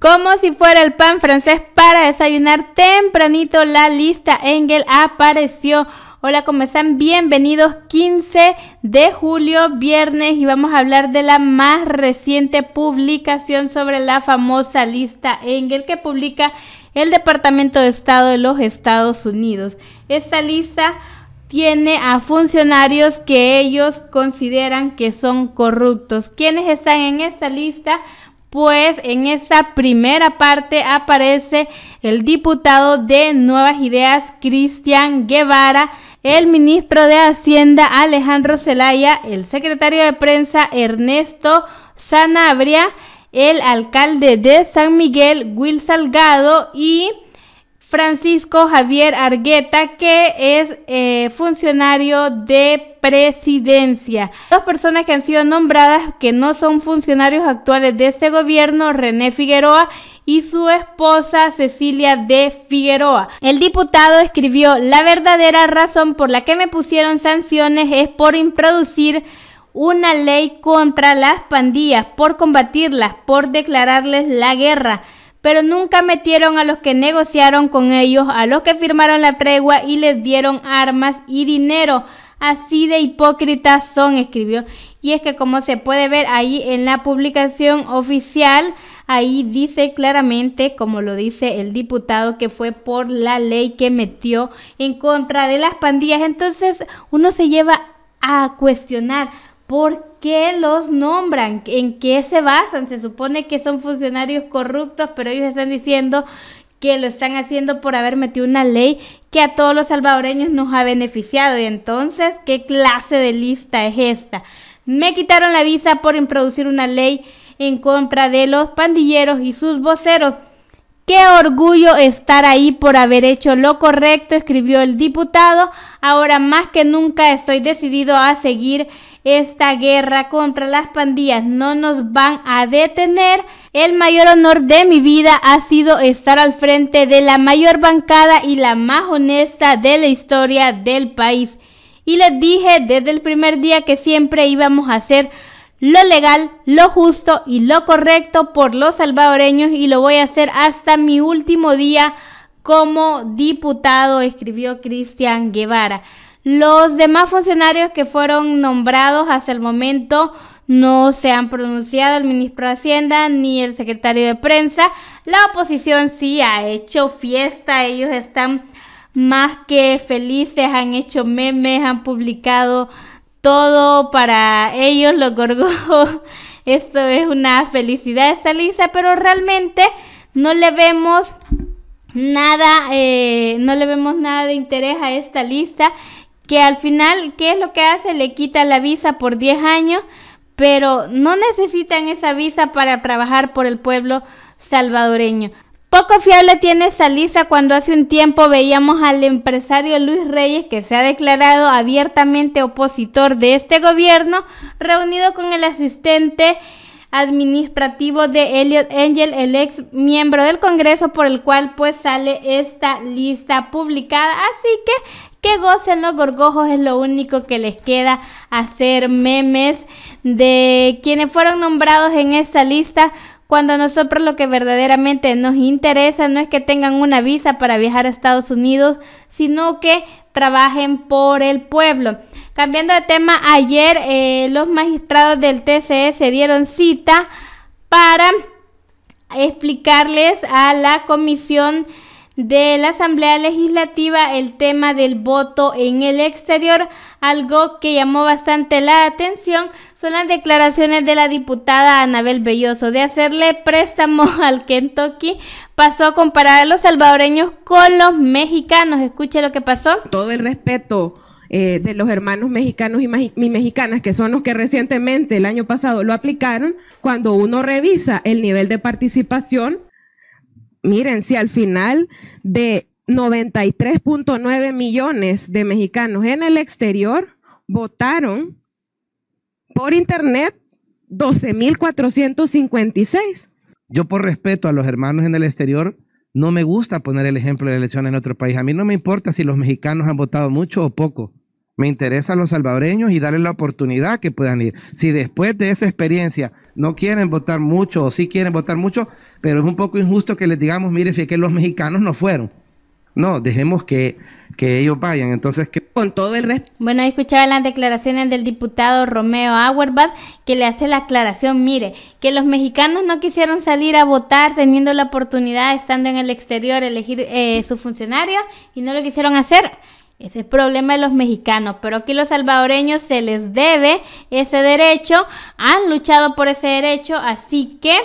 Como si fuera el pan francés para desayunar tempranito, la lista Engel apareció. Hola, ¿cómo están? Bienvenidos 15 de julio, viernes, y vamos a hablar de la más reciente publicación sobre la famosa lista Engel que publica el Departamento de Estado de los Estados Unidos. Esta lista tiene a funcionarios que ellos consideran que son corruptos. ¿Quiénes están en esta lista? pues en esta primera parte aparece el diputado de Nuevas Ideas, Cristian Guevara, el ministro de Hacienda, Alejandro Zelaya, el secretario de prensa, Ernesto Sanabria, el alcalde de San Miguel, Will Salgado y Francisco Javier Argueta, que es eh, funcionario de presidencia. Dos personas que han sido nombradas que no son funcionarios actuales de este gobierno, René Figueroa y su esposa Cecilia de Figueroa. El diputado escribió, la verdadera razón por la que me pusieron sanciones es por introducir una ley contra las pandillas, por combatirlas, por declararles la guerra pero nunca metieron a los que negociaron con ellos, a los que firmaron la tregua y les dieron armas y dinero. Así de hipócritas son, escribió. Y es que como se puede ver ahí en la publicación oficial, ahí dice claramente, como lo dice el diputado, que fue por la ley que metió en contra de las pandillas. Entonces uno se lleva a cuestionar por qué? qué los nombran, en qué se basan. Se supone que son funcionarios corruptos, pero ellos están diciendo que lo están haciendo por haber metido una ley que a todos los salvadoreños nos ha beneficiado. Y entonces, ¿qué clase de lista es esta? Me quitaron la visa por introducir una ley en contra de los pandilleros y sus voceros. Qué orgullo estar ahí por haber hecho lo correcto, escribió el diputado. Ahora más que nunca estoy decidido a seguir esta guerra contra las pandillas no nos van a detener. El mayor honor de mi vida ha sido estar al frente de la mayor bancada y la más honesta de la historia del país. Y les dije desde el primer día que siempre íbamos a hacer lo legal, lo justo y lo correcto por los salvadoreños y lo voy a hacer hasta mi último día como diputado, escribió Cristian Guevara. Los demás funcionarios que fueron nombrados hasta el momento no se han pronunciado el ministro de Hacienda ni el secretario de prensa. La oposición sí ha hecho fiesta, ellos están más que felices, han hecho memes, han publicado todo para ellos, los gorgojos. Esto es una felicidad esta lista, pero realmente no le vemos nada, eh, no le vemos nada de interés a esta lista que al final, ¿qué es lo que hace? Le quita la visa por 10 años, pero no necesitan esa visa para trabajar por el pueblo salvadoreño. Poco fiable tiene esa lista cuando hace un tiempo veíamos al empresario Luis Reyes, que se ha declarado abiertamente opositor de este gobierno, reunido con el asistente administrativo de Elliot Angel, el ex miembro del Congreso, por el cual pues sale esta lista publicada. Así que que gocen los gorgojos, es lo único que les queda hacer memes de quienes fueron nombrados en esta lista. Cuando a nosotros lo que verdaderamente nos interesa no es que tengan una visa para viajar a Estados Unidos, sino que trabajen por el pueblo. Cambiando de tema, ayer eh, los magistrados del TCE se dieron cita para explicarles a la comisión de la Asamblea Legislativa el tema del voto en el exterior, algo que llamó bastante la atención son las declaraciones de la diputada Anabel Belloso de hacerle préstamo al Kentucky. Pasó a comparar a los salvadoreños con los mexicanos. Escuche lo que pasó. Todo el respeto eh, de los hermanos mexicanos y, y, mexicanas, que son los que recientemente el año pasado lo aplicaron, cuando uno revisa el nivel de participación miren, si al final de 93.9 millones de mexicanos en el exterior votaron por internet 12.456. Yo por respeto a los hermanos en el exterior, no me gusta poner el ejemplo de elecciones en otro país. A mí no me importa si los mexicanos han votado mucho o poco me interesan los salvadoreños y darles la oportunidad que puedan ir. Si después de esa experiencia no quieren votar mucho o sí quieren votar mucho, pero es un poco injusto que les digamos, mire, fíjate que los mexicanos no fueron. No, dejemos que, que ellos vayan. Entonces, que con todo el resto. Bueno, escuchaba las declaraciones del diputado Romeo Auerbach que le hace la aclaración, mire, que los mexicanos no quisieron salir a votar teniendo la oportunidad, estando en el exterior, elegir eh, sus funcionarios y no lo quisieron hacer. Ese es el problema de los mexicanos, pero aquí los salvadoreños se les debe ese derecho, han luchado por ese derecho, así que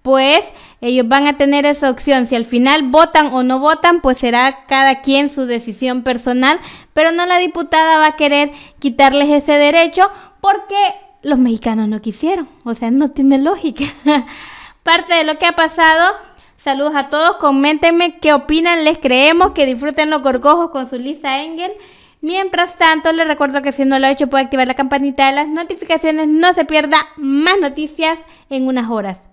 pues ellos van a tener esa opción. Si al final votan o no votan, pues será cada quien su decisión personal, pero no la diputada va a querer quitarles ese derecho porque los mexicanos no quisieron, o sea, no tiene lógica. Parte de lo que ha pasado Saludos a todos, coméntenme qué opinan, les creemos, que disfruten los gorgojos con su Lisa Engel. Mientras tanto, les recuerdo que si no lo ha hecho puede activar la campanita de las notificaciones, no se pierda más noticias en unas horas.